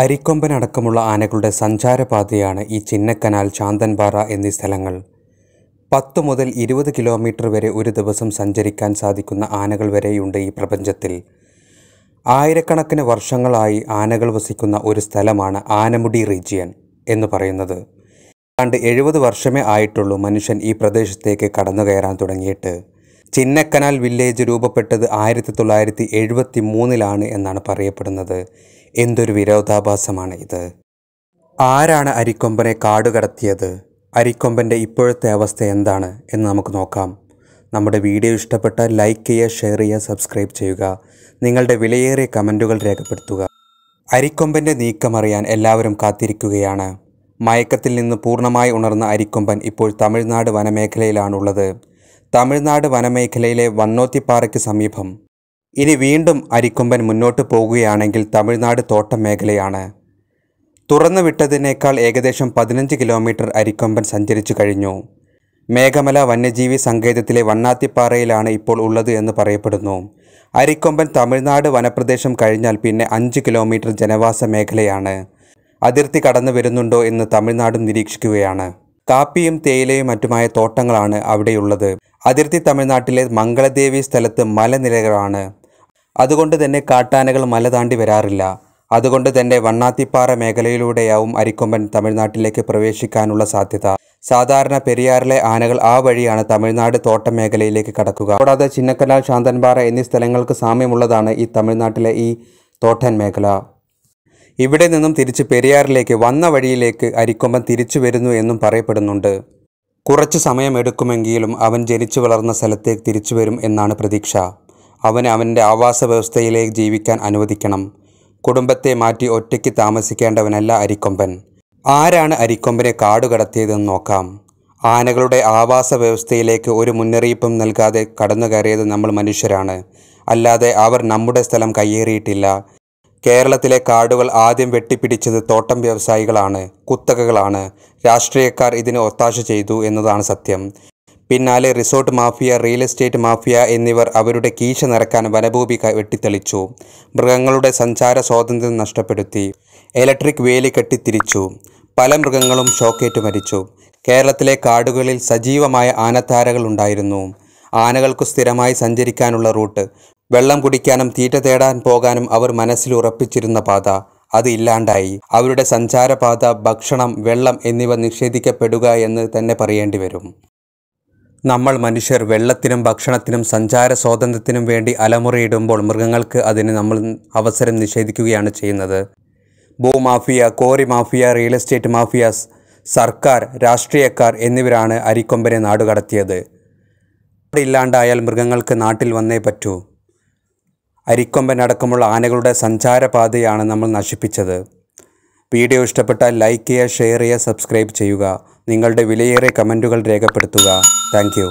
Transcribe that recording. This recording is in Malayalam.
അരിക്കൊമ്പനടക്കമുള്ള ആനകളുടെ സഞ്ചാരപാതയാണ് ഈ ചിന്നക്കനാൽ ചാന്തൻപാറ എന്നീ സ്ഥലങ്ങൾ പത്ത് മുതൽ ഇരുപത് കിലോമീറ്റർ വരെ ഒരു ദിവസം സഞ്ചരിക്കാൻ സാധിക്കുന്ന ആനകൾ വരെയുണ്ട് ഈ പ്രപഞ്ചത്തിൽ ആയിരക്കണക്കിന് വർഷങ്ങളായി ആനകൾ വസിക്കുന്ന ഒരു സ്ഥലമാണ് ആനമുടി റീജിയൻ എന്ന് പറയുന്നത് ഏതാണ്ട് എഴുപത് വർഷമേ ആയിട്ടുള്ളൂ മനുഷ്യൻ ഈ പ്രദേശത്തേക്ക് കടന്നു കയറാൻ തുടങ്ങിയിട്ട് ചിന്നക്കനാൽ വില്ലേജ് രൂപപ്പെട്ടത് ആയിരത്തി തൊള്ളായിരത്തി എഴുപത്തി മൂന്നിലാണ് എന്നാണ് പറയപ്പെടുന്നത് എന്തൊരു വിരോധാഭാസമാണ് ഇത് ആരാണ് അരിക്കൊമ്പനെ കാടുകടത്തിയത് അരിക്കൊമ്പൻ്റെ ഇപ്പോഴത്തെ അവസ്ഥ എന്താണ് എന്ന് നമുക്ക് നോക്കാം നമ്മുടെ വീഡിയോ ഇഷ്ടപ്പെട്ട ലൈക്ക് ചെയ്യുക ഷെയർ ചെയ്യുക സബ്സ്ക്രൈബ് ചെയ്യുക നിങ്ങളുടെ വിലയേറിയ കമൻറ്റുകൾ രേഖപ്പെടുത്തുക അരിക്കൊമ്പൻ്റെ നീക്കമറിയാൻ എല്ലാവരും കാത്തിരിക്കുകയാണ് മയക്കത്തിൽ നിന്ന് പൂർണ്ണമായി ഉണർന്ന അരിക്കൊമ്പൻ ഇപ്പോൾ തമിഴ്നാട് വനമേഖലയിലാണുള്ളത് തമിഴ്നാട് വനമേഖലയിലെ വണ്ണോത്തിപ്പാറയ്ക്ക് സമീപം ഇനി വീണ്ടും അരിക്കൊമ്പൻ മുന്നോട്ട് പോകുകയാണെങ്കിൽ തമിഴ്നാട് തോട്ടം മേഖലയാണ് വിട്ടതിനേക്കാൾ ഏകദേശം പതിനഞ്ച് കിലോമീറ്റർ അരിക്കൊമ്പൻ സഞ്ചരിച്ചു കഴിഞ്ഞു മേഘമല വന്യജീവി സങ്കേതത്തിലെ വണ്ണാത്തിപ്പാറയിലാണ് ഇപ്പോൾ ഉള്ളത് എന്ന് പറയപ്പെടുന്നു അരിക്കൊമ്പൻ തമിഴ്നാട് വനപ്രദേശം കഴിഞ്ഞാൽ പിന്നെ അഞ്ച് കിലോമീറ്റർ ജനവാസ മേഖലയാണ് അതിർത്തി കടന്നു വരുന്നുണ്ടോ എന്ന് തമിഴ്നാടും നിരീക്ഷിക്കുകയാണ് കാപ്പിയും തേയിലയും മറ്റുമായ തോട്ടങ്ങളാണ് അവിടെയുള്ളത് അതിർത്തി തമിഴ്നാട്ടിലെ മംഗളദേവി സ്ഥലത്ത് മലനിരകളാണ് അതുകൊണ്ട് തന്നെ കാട്ടാനകൾ മല താണ്ടി വരാറില്ല അതുകൊണ്ട് തന്നെ വണ്ണാത്തിപ്പാറ മേഖലയിലൂടെയാവും അരിക്കൊമ്പൻ തമിഴ്നാട്ടിലേക്ക് പ്രവേശിക്കാനുള്ള സാധ്യത സാധാരണ പെരിയാറിലെ ആനകൾ ആ വഴിയാണ് തമിഴ്നാട് തോട്ടം മേഖലയിലേക്ക് കടക്കുക കൂടാതെ ചിന്നക്കനാൽ ശാന്തൻപാറ എന്നീ സ്ഥലങ്ങൾക്ക് സാമ്യമുള്ളതാണ് ഈ തമിഴ്നാട്ടിലെ ഈ തോട്ടൻ മേഖല ഇവിടെ നിന്നും തിരിച്ച് പെരിയാറിലേക്ക് വന്ന വഴിയിലേക്ക് അരിക്കൊമ്പൻ തിരിച്ചു വരുന്നു എന്നും പറയപ്പെടുന്നുണ്ട് കുറച്ച് സമയമെടുക്കുമെങ്കിലും അവൻ ജനിച്ചു വളർന്ന സ്ഥലത്തേക്ക് തിരിച്ചു വരും എന്നാണ് പ്രതീക്ഷ അവന് അവൻ്റെ ആവാസ വ്യവസ്ഥയിലേക്ക് ജീവിക്കാൻ അനുവദിക്കണം കുടുംബത്തെ മാറ്റി ഒറ്റയ്ക്ക് താമസിക്കേണ്ടവനല്ല അരിക്കൊമ്പൻ ആരാണ് അരിക്കൊമ്പനെ കാടുകടത്തിയതെന്ന് നോക്കാം ആനകളുടെ ആവാസ വ്യവസ്ഥയിലേക്ക് ഒരു മുന്നറിയിപ്പും നൽകാതെ കടന്നു കയറിയത് നമ്മൾ മനുഷ്യരാണ് അല്ലാതെ അവർ നമ്മുടെ സ്ഥലം കയ്യേറിയിട്ടില്ല കേരളത്തിലെ കാടുകൾ ആദ്യം വെട്ടിപ്പിടിച്ചത് തോട്ടം വ്യവസായികളാണ് കുത്തകകളാണ് രാഷ്ട്രീയക്കാർ ഇതിന് ഒത്താശ ചെയ്തു എന്നതാണ് സത്യം പിന്നാലെ resort mafia real estate mafia എന്നിവർ അവരുടെ കീശ നിറക്കാൻ വനഭൂമി വെട്ടിത്തെളിച്ചു മൃഗങ്ങളുടെ സഞ്ചാര സ്വാതന്ത്ര്യം നഷ്ടപ്പെടുത്തി ഇലക്ട്രിക് വേലി കെട്ടിത്തിരിച്ചു പല മൃഗങ്ങളും ഷോക്കേറ്റ് മരിച്ചു കേരളത്തിലെ കാടുകളിൽ സജീവമായ ആനത്താരകൾ ഉണ്ടായിരുന്നു ആനകൾക്ക് സ്ഥിരമായി സഞ്ചരിക്കാനുള്ള റൂട്ട് വെള്ളം കുടിക്കാനും തീറ്റ തേടാൻ പോകാനും അവർ മനസ്സിൽ ഉറപ്പിച്ചിരുന്ന പാത അത് ഇല്ലാണ്ടായി അവരുടെ സഞ്ചാരപാത ഭക്ഷണം വെള്ളം എന്നിവ നിഷേധിക്കപ്പെടുക എന്ന് തന്നെ പറയേണ്ടി വരും നമ്മൾ മനുഷ്യർ വെള്ളത്തിനും ഭക്ഷണത്തിനും സഞ്ചാര സ്വാതന്ത്ര്യത്തിനും വേണ്ടി അലമുറയിടുമ്പോൾ മൃഗങ്ങൾക്ക് അതിന് നമ്മൾ അവസരം നിഷേധിക്കുകയാണ് ചെയ്യുന്നത് ഭൂമാഫിയ quarry mafia real estate mafias സർക്കാർ രാഷ്ട്രീയക്കാർ എന്നിവരാണ് അരിക്കൊമ്പനെ നാടുകടത്തിയത് ഇല്ലാണ്ടായാൽ മൃഗങ്ങൾക്ക് നാട്ടിൽ വന്നേ പറ്റൂ അരിക്കൊമ്പൻ അടക്കമുള്ള ആനകളുടെ സഞ്ചാരപാതയാണ് നമ്മൾ നശിപ്പിച്ചത് വീഡിയോ ഇഷ്ടപ്പെട്ടാൽ ലൈക്ക് ചെയ്യുക ഷെയർ ചെയ്യുക സബ്സ്ക്രൈബ് ചെയ്യുക നിങ്ങളുടെ വിലയേറെ കമൻറ്റുകൾ രേഖപ്പെടുത്തുക താങ്ക്